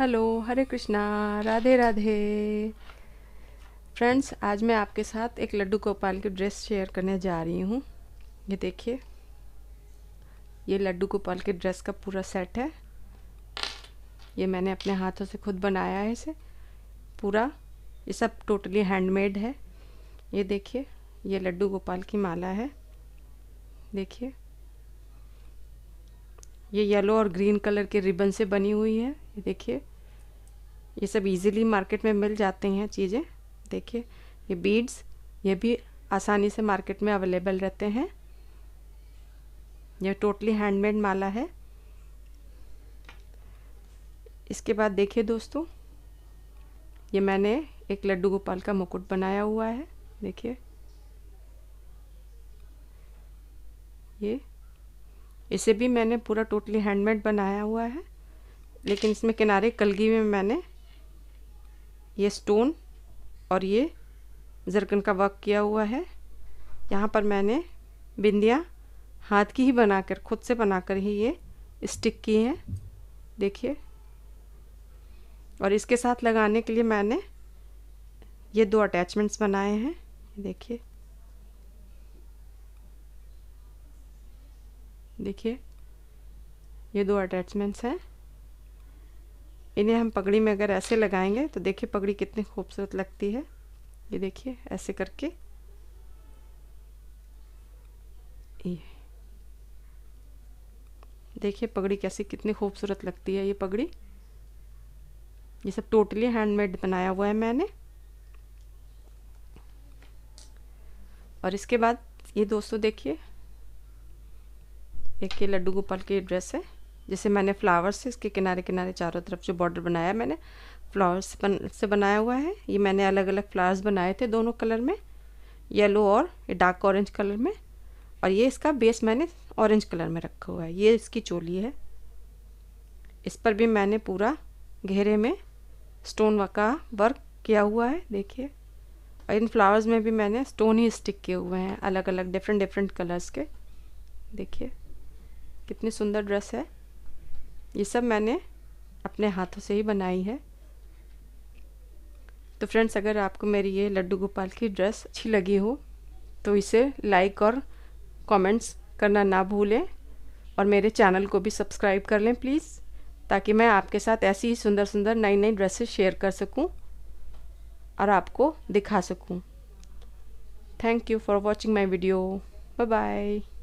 hello Hare Krishna Radhe Radhe friends आज मैं आपके साथ एक लड्डू गोपाल की ड्रेस शेयर करने जा रही हूँ ये देखिए ये लड्डू गोपाल के ड्रेस का पूरा सेट है ये मैंने अपने हाथों से खुद बनाया है इसे पूरा ये सब टोटली हैंडमेड है ये देखिए ये लड्डू गोपाल की माला है देखिए ये येलो और ग्रीन कलर के रिबन से बनी हुई है ये देखिए ये सब इजीली मार्केट में मिल जाते हैं चीज़ें देखिए ये बीड्स ये भी आसानी से मार्केट में अवेलेबल रहते हैं यह टोटली हैंडमेड माला है इसके बाद देखिए दोस्तों ये मैंने एक लड्डू गोपाल का मुकुट बनाया हुआ है देखिए ये इसे भी मैंने पूरा टोटली हैंडमेड बनाया हुआ है लेकिन इसमें किनारे कलगी में मैंने ये स्टोन और ये जरकन का वर्क किया हुआ है यहाँ पर मैंने बिंदियाँ हाथ की ही बनाकर खुद से बनाकर ही ये स्टिक की हैं देखिए और इसके साथ लगाने के लिए मैंने ये दो अटैचमेंट्स बनाए हैं देखिए देखिए ये दो अटैचमेंट्स हैं इन्हें हम पगड़ी में अगर ऐसे लगाएंगे तो देखिए पगड़ी कितनी खूबसूरत लगती है ये देखिए ऐसे करके ये देखिए पगड़ी कैसी कितनी खूबसूरत लगती है ये पगड़ी ये सब टोटली हैंडमेड बनाया हुआ है मैंने और इसके बाद ये दोस्तों देखिए एक ये लड्डू गोपाल की ड्रेस है जैसे मैंने फ्लावर्स से इसके किनारे किनारे चारों तरफ जो बॉर्डर बनाया मैंने फ्लावर्स बन, से बनाया हुआ है ये मैंने अलग अलग फ्लावर्स बनाए थे दोनों कलर में येलो और ये डार्क ऑरेंज कलर में और ये इसका बेस मैंने ऑरेंज कलर में रखा हुआ है ये इसकी चोली है इस पर भी मैंने पूरा घेरे में स्टोन का वर्क किया हुआ है देखिए और इन फ्लावर्स में भी मैंने स्टोन ही स्टिक किए हुए हैं अलग अलग डिफरेंट डिफरेंट कलर्स के देखिए कितनी सुंदर ड्रेस है ये सब मैंने अपने हाथों से ही बनाई है तो फ्रेंड्स अगर आपको मेरी ये लड्डू गोपाल की ड्रेस अच्छी लगी हो तो इसे लाइक और कमेंट्स करना ना भूलें और मेरे चैनल को भी सब्सक्राइब कर लें प्लीज़ ताकि मैं आपके साथ ऐसी ही सुंदर सुंदर नई नई ड्रेसेस शेयर कर सकूं और आपको दिखा सकूं thank you for watching my video bye bye